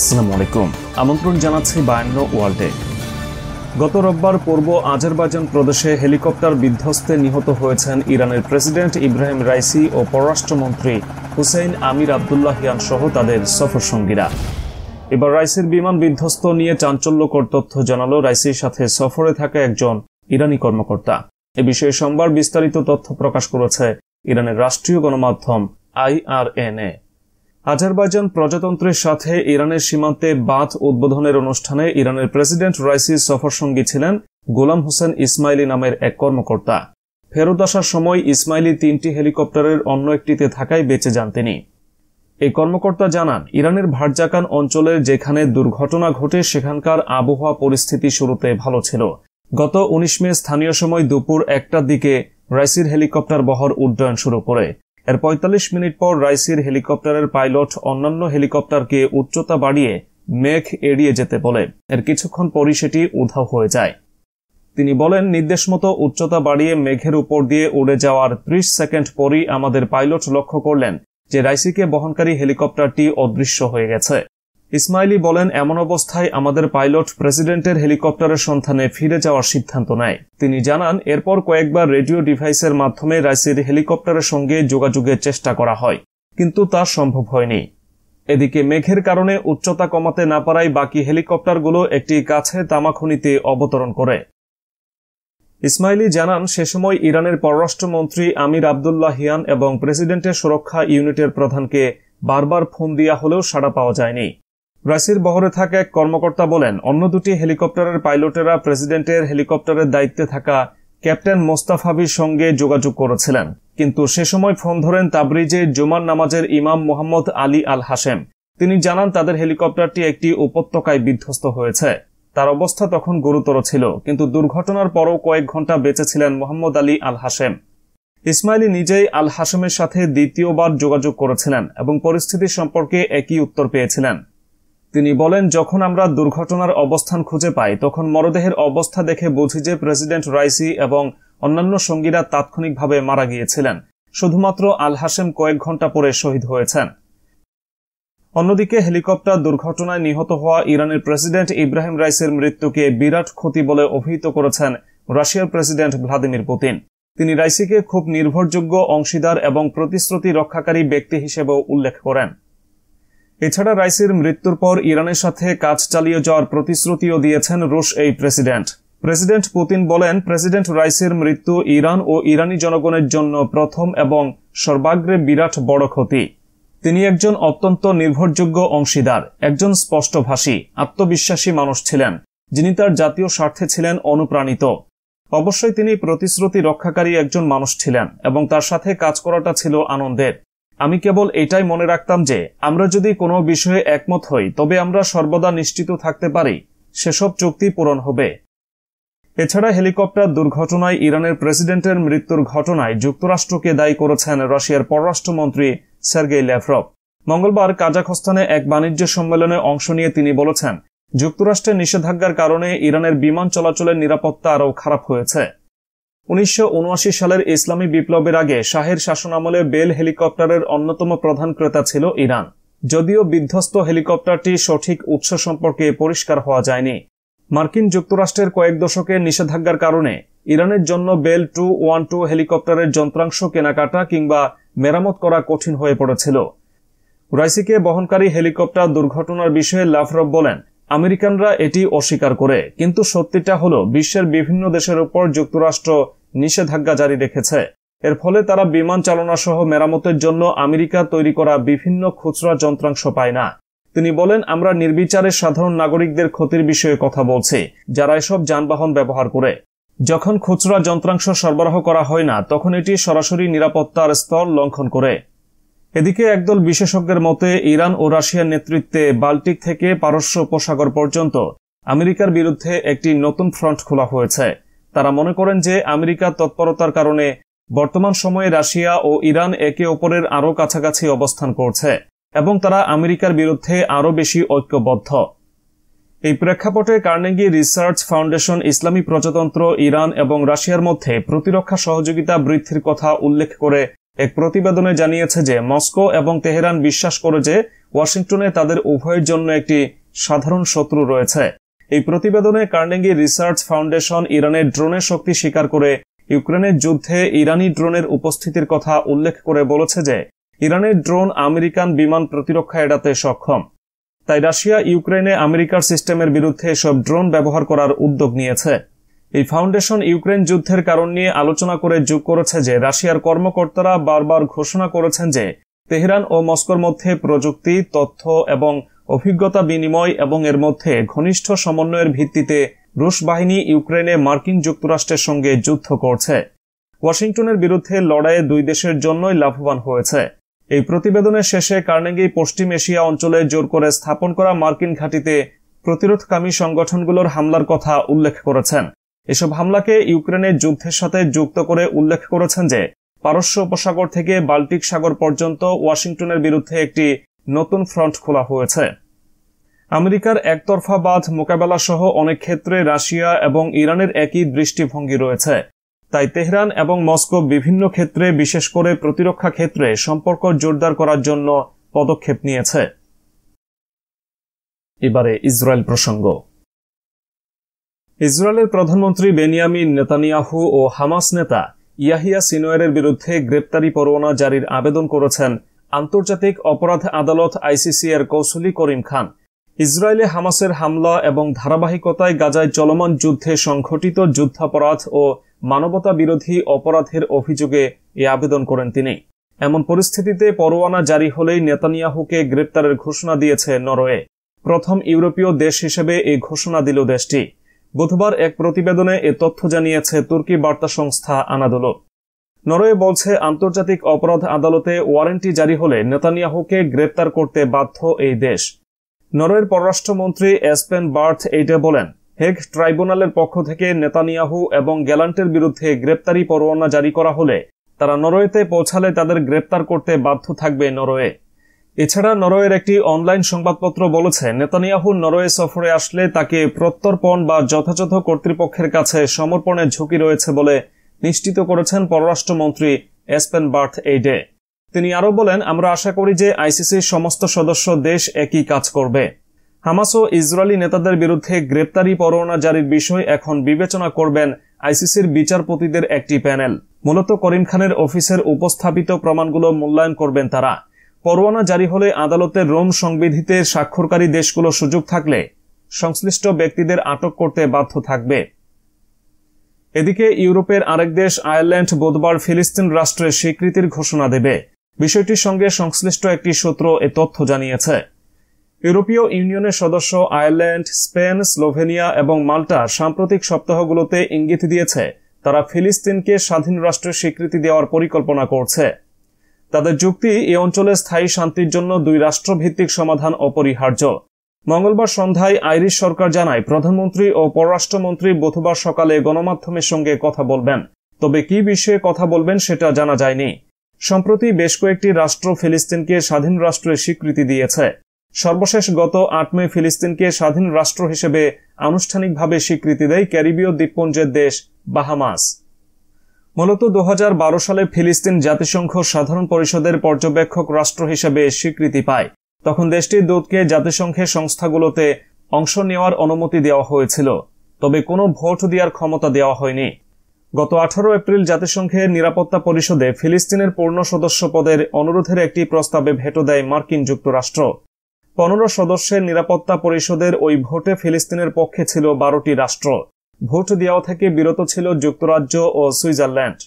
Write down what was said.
আসসালামু আলাইকুম আমন্ত্রণ জানাচ্ছি বায়ান্ন ওয়ার্ল্ডে গত রোববার পূর্ব আজারবাইজান প্রদেশে হেলিকপ্টার বিধ্বস্তে নিহত হয়েছেন ইরানের প্রেসিডেন্ট ইব্রাহিম রাইসি ও পররাষ্ট্রমন্ত্রী হুসেইন আমির আবদুল্লাহিয়ান সহ তাদের এবার রাইসির বিমান বিধ্বস্ত নিয়ে চাঞ্চল্যকর তথ্য জানালো রাইসির সাথে সফরে থাকা একজন ইরানি কর্মকর্তা এ বিষয়ে সোমবার বিস্তারিত তথ্য প্রকাশ করেছে ইরানের রাষ্ট্রীয় গণমাধ্যম আইআরএনএ আজারবাইজান প্রজাতন্ত্রের সাথে ইরানের সীমান্তে বাঁধ উদ্বোধনের অনুষ্ঠানে ইরানের প্রেসিডেন্ট রাইসি সফরসঙ্গী ছিলেন গোলাম হোসেন ইসমাইলি নামের এক কর্মকর্তা ফেরত আসার সময় ইসমাইলি তিনটি হেলিকপ্টারের অন্য একটিতে থাকায় বেঁচে যান তিনি এই কর্মকর্তা জানান ইরানের ভারজাকান অঞ্চলের যেখানে দুর্ঘটনা ঘটে সেখানকার আবহাওয়া পরিস্থিতি শুরুতে ভালো ছিল গত উনিশ মে স্থানীয় সময় দুপুর একটার দিকে রাইসির হেলিকপ্টার বহর উড্ডয়ন শুরু করে এর পঁয়তাল্লিশ মিনিট পর রাইসির হেলিকপ্টারের পাইলট অন্যান্য হেলিকপ্টারকে উচ্চতা বাড়িয়ে মেঘ এড়িয়ে যেতে বলে এর কিছুক্ষণ পরই সেটি উধাও হয়ে যায় তিনি বলেন নির্দেশ মতো উচ্চতা বাড়িয়ে মেঘের উপর দিয়ে উড়ে যাওয়ার ত্রিশ সেকেন্ড পরই আমাদের পাইলট লক্ষ্য করলেন যে রাইসিকে বহনকারী হেলিকপ্টারটি অদৃশ্য হয়ে গেছে ইসমাইলি বলেন এমন অবস্থায় আমাদের পাইলট প্রেসিডেন্টের হেলিকপ্টারের সন্ধানে ফিরে যাওয়ার সিদ্ধান্ত নেয় তিনি জানান এরপর কয়েকবার রেডিও ডিভাইসের মাধ্যমে রাইসির হেলিকপ্টারের সঙ্গে যোগাযোগের চেষ্টা করা হয় কিন্তু তা সম্ভব হয়নি এদিকে মেঘের কারণে উচ্চতা কমাতে না পারায় বাকি হেলিকপ্টারগুলো একটি কাছে তামাখনিতে অবতরণ করে ইসমাইলি জানান সে সময় ইরানের পররাষ্ট্রমন্ত্রী আমির আবদুল্লাহ হিয়ান এবং প্রেসিডেন্টের সুরক্ষা ইউনিটের প্রধানকে বারবার ফোন দেওয়া হলেও সাড়া পাওয়া যায়নি রাশির বহরে থাকা এক কর্মকর্তা বলেন অন্য দুটি হেলিকপ্টারের পাইলটেরা প্রেসিডেন্টের হেলিকপ্টারের দায়িত্বে থাকা ক্যাপ্টেন মোস্তাফাবির সঙ্গে যোগাযোগ করেছিলেন কিন্তু সে সময় ফোন ধরেন তাবরিজের জুমার নামাজের ইমাম মোহাম্মদ আলী আল হাসেম তিনি জানান তাদের হেলিকপ্টারটি একটি উপত্যকায় বিধ্বস্ত হয়েছে তার অবস্থা তখন গুরুতর ছিল কিন্তু দুর্ঘটনার পরও কয়েক ঘন্টা বেঁচেছিলেন মোহাম্মদ আলী আল হাসেম ইসমাইলি নিজেই আল হাসেমের সাথে দ্বিতীয়বার যোগাযোগ করেছিলেন এবং পরিস্থিতি সম্পর্কে একই উত্তর পেয়েছিলেন তিনি বলেন যখন আমরা দুর্ঘটনার অবস্থান খুঁজে পাই তখন মরদেহের অবস্থা দেখে বুঝি যে প্রেসিডেন্ট রাইসি এবং অন্যান্য সঙ্গীরা তাৎক্ষণিকভাবে মারা গিয়েছিলেন শুধুমাত্র আল হাসেম কয়েক ঘন্টা পরে শহীদ হয়েছেন অন্যদিকে হেলিকপ্টার দুর্ঘটনায় নিহত হওয়া ইরানের প্রেসিডেন্ট ইব্রাহিম রাইসের মৃত্যুকে বিরাট ক্ষতি বলে অভিহিত করেছেন রাশিয়ার প্রেসিডেন্ট ভ্লাদিমির পুতিন তিনি রাইসিকে খুব নির্ভরযোগ্য অংশীদার এবং প্রতিশ্রুতি রক্ষাকারী ব্যক্তি হিসেবেও উল্লেখ করেন এছাড়া রাইসির মৃত্যুর পর ইরানের সাথে কাজ চালিয়ে যাওয়ার প্রতিশ্রুতিও দিয়েছেন রুশ এই প্রেসিডেন্ট প্রেসিডেন্ট পুতিন বলেন প্রেসিডেন্ট রাইসির মৃত্যু ইরান ও ইরানি জনগণের জন্য প্রথম এবং সর্বাগ্রে বিরাট বড় ক্ষতি তিনি একজন অত্যন্ত নির্ভরযোগ্য অংশীদার একজন স্পষ্টভাষী আত্মবিশ্বাসী মানুষ ছিলেন যিনি তার জাতীয় স্বার্থে ছিলেন অনুপ্রাণিত অবশ্যই তিনি প্রতিশ্রুতি রক্ষাকারী একজন মানুষ ছিলেন এবং তার সাথে কাজ করাটা ছিল আনন্দের আমি কেবল এটাই মনে রাখতাম যে আমরা যদি কোনো বিষয়ে একমত হই তবে আমরা সর্বদা নিশ্চিত থাকতে পারি সেসব চুক্তি পূরণ হবে এছাড়া হেলিকপ্টার দুর্ঘটনায় ইরানের প্রেসিডেন্টের মৃত্যুর ঘটনায় যুক্তরাষ্ট্রকে দায়ী করেছেন রাশিয়ার পররাষ্ট্রমন্ত্রী সার্গেই ল্যাভরভ মঙ্গলবার কাজাখস্তানে এক বাণিজ্য সম্মেলনে অংশ নিয়ে তিনি বলেছেন যুক্তরাষ্ট্রের নিষেধাজ্ঞার কারণে ইরানের বিমান চলাচলের নিরাপত্তা আরও খারাপ হয়েছে উনিশশো সালের ইসলামী বিপ্লবের আগে শাহের শাসনামলে বেল হেলিকপ্টারের অন্যতম প্রধান ক্রেতা ছিল ইরান যদিও বিধ্বস্ত হেলিকপ্টারটি সঠিক উৎস সম্পর্কে পরিষ্কার হওয়া যায়নি মার্কিন যুক্তরাষ্ট্রের কয়েক দশকের নিষেধাজ্ঞার কারণে ইরানের জন্য বেল টু ওয়ান টু হেলিকপ্টারের যন্ত্রাংশ কেনাকাটা কিংবা মেরামত করা কঠিন হয়ে পড়েছিল রাইসিকে বহনকারী হেলিকপ্টার দুর্ঘটনার বিষয়ে লাভরব বলেন আমেরিকানরা এটি অস্বীকার করে কিন্তু সত্যিটা হলো বিশ্বের বিভিন্ন দেশের উপর যুক্তরাষ্ট্র নিষেধাজ্ঞা জারি রেখেছে এর ফলে তারা বিমান চালনা সহ মেরামতের জন্য আমেরিকা তৈরি করা বিভিন্ন খুচরা যন্ত্রাংশ পায় না তিনি বলেন আমরা নির্বিচারে সাধারণ নাগরিকদের ক্ষতির বিষয়ে কথা বলছি যারা এসব যানবাহন ব্যবহার করে যখন খুচরা যন্ত্রাংশ সরবরাহ করা হয় না তখন এটি সরাসরি নিরাপত্তার স্তর লঙ্ঘন করে এদিকে একদল বিশেষজ্ঞের মতে ইরান ও রাশিয়ার নেতৃত্বে বাল্টিক থেকে পারস্য উপসাগর পর্যন্ত আমেরিকার বিরুদ্ধে একটি নতুন ফ্রন্ট খোলা হয়েছে তারা মনে করেন যে আমেরিকার তৎপরতার কারণে বর্তমান সময়ে রাশিয়া ও ইরান একে অপরের আরও কাছাকাছি অবস্থান করছে এবং তারা আমেরিকার বিরুদ্ধে আরও বেশি ঐক্যবদ্ধ এই প্রেক্ষাপটে কার্নেগি রিসার্চ ফাউন্ডেশন ইসলামী প্রজাতন্ত্র ইরান এবং রাশিয়ার মধ্যে প্রতিরক্ষা সহযোগিতা বৃদ্ধির কথা উল্লেখ করে এক প্রতিবেদনে জানিয়েছে যে মস্কো এবং তেহরান বিশ্বাস করে যে ওয়াশিংটনে তাদের উভয়ের জন্য একটি সাধারণ শত্রু রয়েছে এই প্রতিবেদনে কার্নেঙ্গি রিসার্চ ফাউন্ডেশন ইরানের ড্রোনের শক্তি স্বীকার করে ইউক্রেনের যুদ্ধে ইরানি ড্রোনের উপস্থিতির কথা উল্লেখ করে বলেছে যে ইরানের ড্রোন আমেরিকান বিমান প্রতিরক্ষা এড়াতে সক্ষম তাই রাশিয়া ইউক্রেনে আমেরিকার সিস্টেমের বিরুদ্ধে এসব ড্রোন ব্যবহার করার উদ্যোগ নিয়েছে এই ফাউন্ডেশন ইউক্রেন যুদ্ধের কারণ নিয়ে আলোচনা করে যোগ করেছে যে রাশিয়ার কর্মকর্তারা বারবার ঘোষণা করেছেন যে তেহরান ও মস্কোর মধ্যে প্রযুক্তি তথ্য এবং অভিজ্ঞতা বিনিময় এবং এর মধ্যে ঘনিষ্ঠ সমন্বয়ের ভিত্তিতে রুশ বাহিনী ইউক্রেনে মার্কিন যুক্তরাষ্ট্রের সঙ্গে যুদ্ধ করছে ওয়াশিংটনের বিরুদ্ধে লড়াইয়ে দুই দেশের জন্যই লাভবান হয়েছে এই প্রতিবেদনের শেষে কার্নেগি পশ্চিম এশিয়া অঞ্চলে জোর করে স্থাপন করা মার্কিন ঘাঁটিতে প্রতিরোধকামী সংগঠনগুলোর হামলার কথা উল্লেখ করেছেন এসব হামলাকে ইউক্রেনের যুদ্ধের সাথে যুক্ত করে উল্লেখ করেছেন যে পারস্য উপসাগর থেকে বাল্টিক সাগর পর্যন্ত ওয়াশিংটনের বিরুদ্ধে একটি নতুন ফ্রন্ট খোলা হয়েছে আমেরিকার একতরফা বাদ মোকাবেলা সহ অনেক ক্ষেত্রে রাশিয়া এবং ইরানের একই দৃষ্টিভঙ্গি রয়েছে তাই তেহরান এবং মস্কো বিভিন্ন ক্ষেত্রে বিশেষ করে প্রতিরক্ষা ক্ষেত্রে সম্পর্ক জোরদার করার জন্য পদক্ষেপ নিয়েছে এবারে ইসরায়েল প্রসঙ্গ ইসরায়েলের প্রধানমন্ত্রী বেনিয়ামিন নেতানিয়াহু ও হামাস নেতা ইয়াহিয়া সিনোয়ারের বিরুদ্ধে গ্রেপ্তারি পরোয়ানা জারির আবেদন করেছেন আন্তর্জাতিক অপরাধ আদালত আইসিসি এর কৌশলী করিম খান ইসরায়েলে হামাসের হামলা এবং ধারাবাহিকতায় গাজায় চলমান যুদ্ধে সংঘটিত যুদ্ধাপরাধ ও মানবতা বিরোধী অপরাধের অভিযোগে এ আবেদন করেন তিনি এমন পরিস্থিতিতে পরোয়ানা জারি হলেই নেতানিয়াহুকে গ্রেপ্তারের ঘোষণা দিয়েছে নরওয়ে প্রথম ইউরোপীয় দেশ হিসেবে এই ঘোষণা দিল দেশটি বুধবার এক প্রতিবেদনে এ তথ্য জানিয়েছে তুর্কি বার্তা সংস্থা আনাদোলো নরওয়ে বলছে আন্তর্জাতিক অপরাধ আদালতে ওয়ারেন্টি জারি হলে নেতানিয়াহুকে গ্রেপ্তার করতে বাধ্য এই দেশ নরওয়ের পররাষ্ট্রমন্ত্রী এসপেন বার্থ এইটে বলেন হেগ ট্রাইব্যুনালের পক্ষ থেকে নেতানিয়াহু এবং গ্যালান্টের বিরুদ্ধে গ্রেপ্তারি পরোয়ানা জারি করা হলে তারা নরওয়েতে পৌঁছালে তাদের গ্রেপ্তার করতে বাধ্য থাকবে নরওয়ে এছাড়া নরওয়ের একটি অনলাইন সংবাদপত্র বলেছে নেতানিয়াহু নরওয়ে সফরে আসলে তাকে প্রত্যর্পণ বা যথাযথ কর্তৃপক্ষের কাছে সমর্পণের ঝুঁকি রয়েছে বলে নিশ্চিত করেছেন পররাষ্ট্রমন্ত্রী এসপেন বার্থ এইডে তিনি আরও বলেন আমরা আশা করি যে আইসিসির সমস্ত সদস্য দেশ একই কাজ করবে হামাস ও ইসরায়েলি নেতাদের বিরুদ্ধে গ্রেপ্তারি পরোয়ানা জারির বিষয় এখন বিবেচনা করবেন আইসিসির বিচারপতিদের একটি প্যানেল মূলত করিম খানের অফিসের উপস্থাপিত প্রমাণগুলো মূল্যায়ন করবেন তারা পরোয়ানা জারি হলে আদালতের রোম সংবিধিতে স্বাক্ষরকারী দেশগুলো সুযোগ থাকলে সংশ্লিষ্ট ব্যক্তিদের আটক করতে বাধ্য থাকবে এদিকে ইউরোপের আরেক দেশ আয়ারল্যান্ড বুধবার ফিলিস্তিন রাষ্ট্রের স্বীকৃতির ঘোষণা দেবে বিষয়টির সঙ্গে সংশ্লিষ্ট একটি সূত্র এ তথ্য জানিয়েছে ইউরোপীয় ইউনিয়নের সদস্য আয়ারল্যান্ড স্পেন স্লোভেনিয়া এবং মাল্টা সাম্প্রতিক সপ্তাহগুলোতে ইঙ্গিত দিয়েছে তারা ফিলিস্তিনকে স্বাধীন রাষ্ট্রের স্বীকৃতি দেওয়ার পরিকল্পনা করছে তাদের যুক্তি এ অঞ্চলে স্থায়ী শান্তির জন্য দুই রাষ্ট্রভিত্তিক সমাধান অপরিহার্য মঙ্গলবার সন্ধ্যায় আইরিশ সরকার জানায় প্রধানমন্ত্রী ও পররাষ্ট্রমন্ত্রী বুধবার সকালে গণমাধ্যমের সঙ্গে কথা বলবেন তবে কি বিষয়ে কথা বলবেন সেটা জানা যায়নি সম্প্রতি বেশ কয়েকটি রাষ্ট্র ফিলিস্তিনকে স্বাধীন রাষ্ট্রের স্বীকৃতি দিয়েছে সর্বশেষ গত আট মে ফিলিস্তিনকে স্বাধীন রাষ্ট্র হিসেবে আনুষ্ঠানিকভাবে স্বীকৃতি দেয় ক্যারিবীয় দ্বীপপুঞ্জের দেশ বাহামাস মূলত দু সালে ফিলিস্তিন জাতিসংঘ সাধারণ পরিষদের পর্যবেক্ষক রাষ্ট্র হিসেবে স্বীকৃতি পায় তখন দেশটির দূতকে জাতিসংঘের সংস্থাগুলোতে অংশ নেওয়ার অনুমতি দেওয়া হয়েছিল তবে কোনো ভোট দেওয়ার ক্ষমতা দেওয়া হয়নি গত আঠারো এপ্রিল জাতিসংঘের নিরাপত্তা পরিষদে ফিলিস্তিনের পূর্ণ সদস্য পদের অনুরোধের একটি প্রস্তাবে ভেটো দেয় মার্কিন যুক্তরাষ্ট্র পনেরো সদস্যের নিরাপত্তা পরিষদের ওই ভোটে ফিলিস্তিনের পক্ষে ছিল বারোটি রাষ্ট্র ভোট দেওয়া থেকে বিরত ছিল যুক্তরাজ্য ও সুইজারল্যান্ড